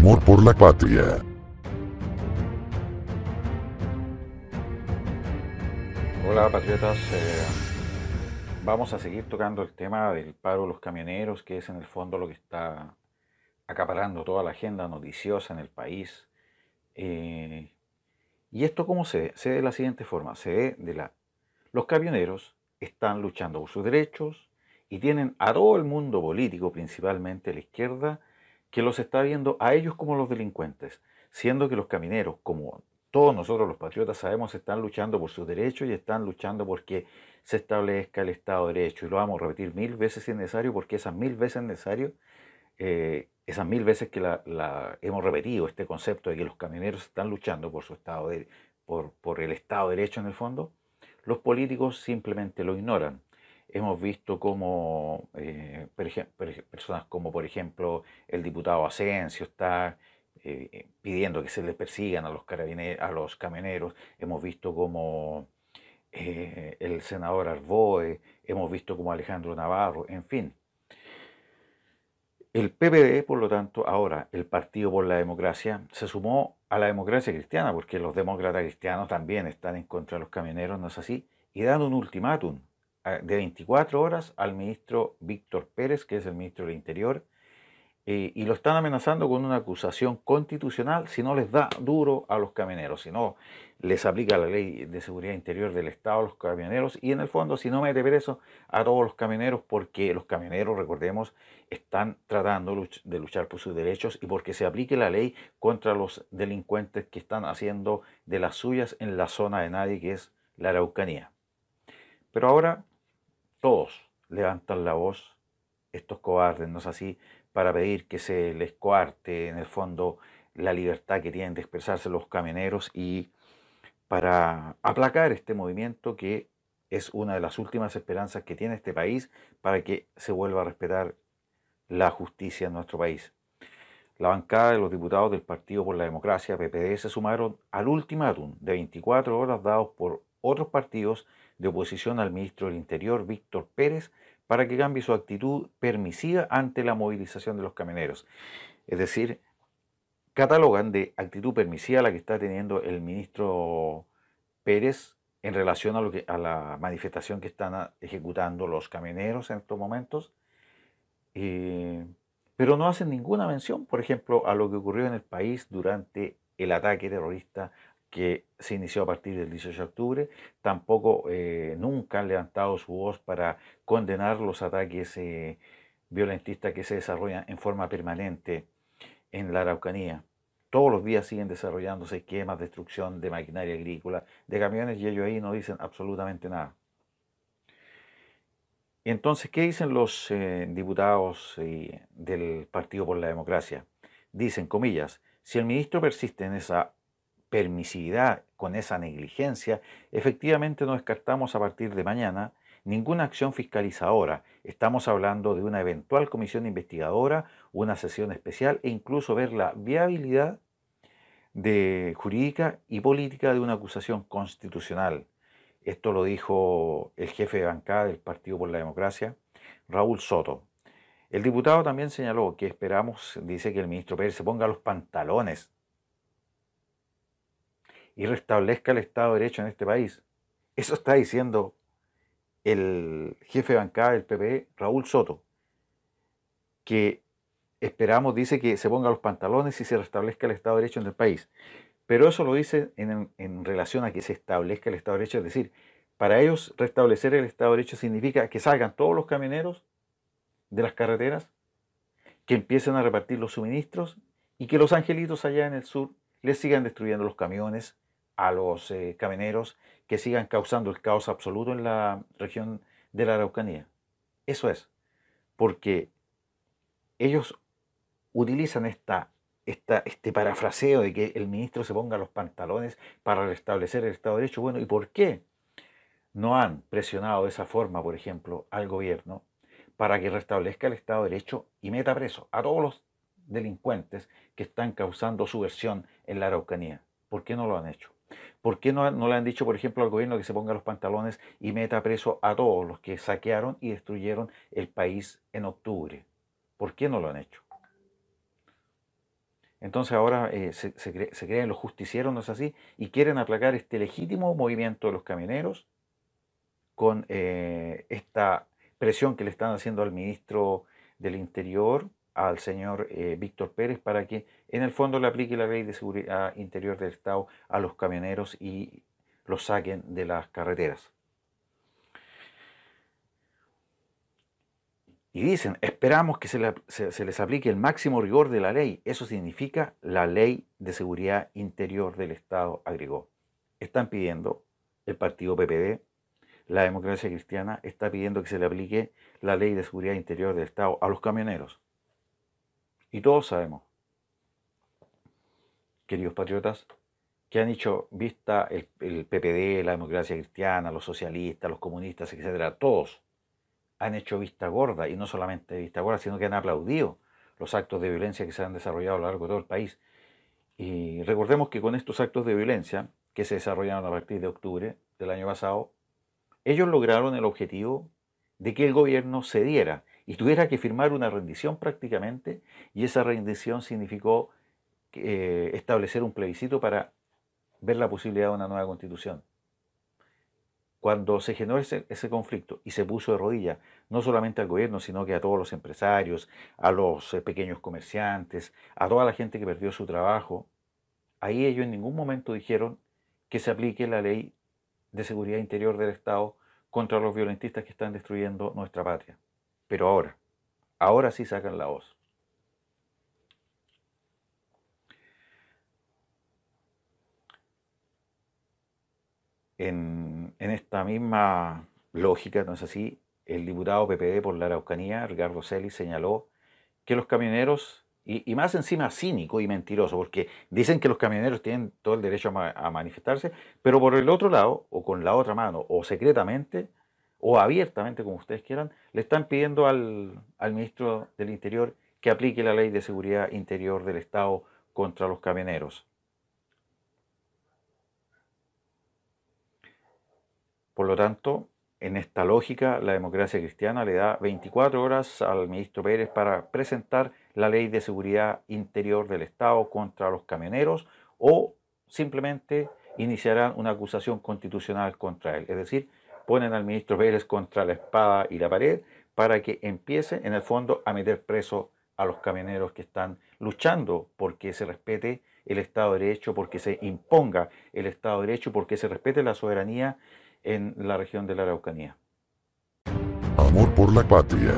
amor por la patria. Hola patriotas, eh, vamos a seguir tocando el tema del paro de los camioneros, que es en el fondo lo que está acaparando toda la agenda noticiosa en el país. Eh, ¿Y esto cómo se ve? Se ve de la siguiente forma, se ve de la... Los camioneros están luchando por sus derechos y tienen a todo el mundo político, principalmente la izquierda, que los está viendo a ellos como los delincuentes, siendo que los camineros, como todos nosotros los patriotas sabemos, están luchando por sus derechos y están luchando porque se establezca el Estado de Derecho. Y lo vamos a repetir mil veces si es necesario, porque esas mil veces necesario, eh, esas mil veces que la, hemos repetido este concepto de que los camineros están luchando por su Estado de, por, por el Estado de Derecho en el fondo, los políticos simplemente lo ignoran Hemos visto como eh, personas como, por ejemplo, el diputado Asensio está eh, eh, pidiendo que se les persigan a los, carabineros, a los camioneros. Hemos visto como el senador Arboe, hemos visto como Alejandro Navarro, en fin. El PPD, por lo tanto, ahora el Partido por la Democracia, se sumó a la democracia cristiana, porque los demócratas cristianos también están en contra de los camioneros, ¿no es así? Y dan un ultimátum de 24 horas al ministro Víctor Pérez, que es el ministro del Interior, eh, y lo están amenazando con una acusación constitucional si no les da duro a los camioneros, si no les aplica la ley de seguridad interior del Estado a los camioneros y en el fondo si no mete preso a todos los camioneros porque los camioneros, recordemos, están tratando de luchar por sus derechos y porque se aplique la ley contra los delincuentes que están haciendo de las suyas en la zona de nadie que es la Araucanía. Pero ahora todos levantan la voz, estos cobardes, ¿no es así?, para pedir que se les coarte, en el fondo, la libertad que tienen de expresarse los camioneros y para aplacar este movimiento que es una de las últimas esperanzas que tiene este país para que se vuelva a respetar la justicia en nuestro país. La bancada de los diputados del Partido por la Democracia, PPD, se sumaron al ultimátum de 24 horas dados por otros partidos de oposición al ministro del Interior, Víctor Pérez, para que cambie su actitud permisiva ante la movilización de los camioneros. Es decir, catalogan de actitud permisiva la que está teniendo el ministro Pérez en relación a, lo que, a la manifestación que están ah, ejecutando los camioneros en estos momentos, pero no hacen ninguna mención, por ejemplo, a lo que ocurrió en el país durante el ataque terrorista que se inició a partir del 18 de octubre, tampoco eh, nunca han levantado su voz para condenar los ataques eh, violentistas que se desarrollan en forma permanente en la Araucanía. Todos los días siguen desarrollándose esquemas de destrucción de maquinaria agrícola, de camiones, y ellos ahí no dicen absolutamente nada. Entonces, ¿qué dicen los eh, diputados del Partido por la Democracia? Dicen, comillas, si el ministro persiste en esa permisividad, con esa negligencia, efectivamente no descartamos a partir de mañana ninguna acción fiscalizadora. Estamos hablando de una eventual comisión investigadora, una sesión especial e incluso ver la viabilidad de, jurídica y política de una acusación constitucional. Esto lo dijo el jefe de bancada del Partido por la Democracia, Raúl Soto. El diputado también señaló que esperamos, dice que el ministro Pérez se ponga los pantalones y restablezca el Estado de Derecho en este país. Eso está diciendo el jefe de bancada del PP, e, Raúl Soto, que esperamos, dice que se ponga los pantalones y se restablezca el Estado de Derecho en el país. Pero eso lo dice en, en relación a que se establezca el Estado de Derecho, es decir, para ellos restablecer el Estado de Derecho significa que salgan todos los camioneros de las carreteras, que empiecen a repartir los suministros y que los angelitos allá en el sur les sigan destruyendo los camiones, a los eh, camineros que sigan causando el caos absoluto en la región de la Araucanía. Eso es, porque ellos utilizan esta, este parafraseo de que el ministro se ponga los pantalones para restablecer el Estado de Derecho. Bueno, ¿y por qué no han presionado de esa forma, por ejemplo, al gobierno para que restablezca el Estado de Derecho y meta preso a todos los delincuentes que están causando subversión en la Araucanía? ¿Por qué no lo han hecho? ¿Por qué no, no, le han dicho, por ejemplo, al gobierno que se ponga los pantalones y meta preso a todos los que saquearon y destruyeron el país en octubre? ¿Por qué no lo han hecho? Entonces ahora eh, se, creen los justicieros, ¿no es así? Y quieren aplacar este legítimo movimiento de los camioneros con eh, esta presión que le están haciendo al ministro del Interior, al señor eh, Víctor Pérez para que en el fondo le aplique la ley de seguridad interior del Estado a los camioneros y los saquen de las carreteras. Y dicen, esperamos que se les aplique el máximo rigor de la ley. Eso significa la ley de seguridad interior del Estado, agregó. Están pidiendo el partido PPD, la democracia cristiana, está pidiendo que se le aplique la ley de seguridad interior del Estado a los camioneros. Y todos sabemos, queridos patriotas, que han hecho vista el, PPD, la democracia cristiana, los socialistas, los comunistas, etcétera, todos han hecho vista gorda y no solamente vista gorda, sino que han aplaudido los actos de violencia que se han desarrollado a lo largo de todo el país. Y recordemos que con estos actos de violencia que se desarrollaron a partir de octubre del año pasado, ellos lograron el objetivo de que el gobierno cediera y tuviera que firmar una rendición prácticamente, y esa rendición significó eh, establecer un plebiscito para ver la posibilidad de una nueva constitución. Cuando se generó ese, ese, conflicto y se puso de rodillas, no solamente al gobierno, sino que a todos los empresarios, a los eh, pequeños comerciantes, a toda la gente que perdió su trabajo, ahí ellos en ningún momento dijeron que se aplique la ley de seguridad interior del Estado contra los violentistas que están destruyendo nuestra patria. Pero ahora, ahora sí sacan la voz. En, esta misma lógica, es así, el diputado PPD por la Araucanía, Ricardo Celis, señaló que los camioneros, y, más encima cínico y mentiroso, porque dicen que los camioneros tienen todo el derecho a manifestarse, pero por el otro lado, o con la otra mano, o secretamente, o abiertamente, como ustedes quieran, le están pidiendo al, ministro del Interior que aplique la ley de seguridad interior del Estado contra los camioneros. Por lo tanto, en esta lógica, la democracia cristiana le da 24 horas al ministro Pérez para presentar la ley de seguridad interior del Estado contra los camioneros o simplemente iniciarán una acusación constitucional contra él. Es decir, ponen al ministro Vélez contra la espada y la pared para que empiece en el fondo a meter preso a los camioneros que están luchando porque se respete el Estado de Derecho, porque se imponga el Estado de Derecho, porque se respete la soberanía en la región de la Araucanía. Amor por la patria.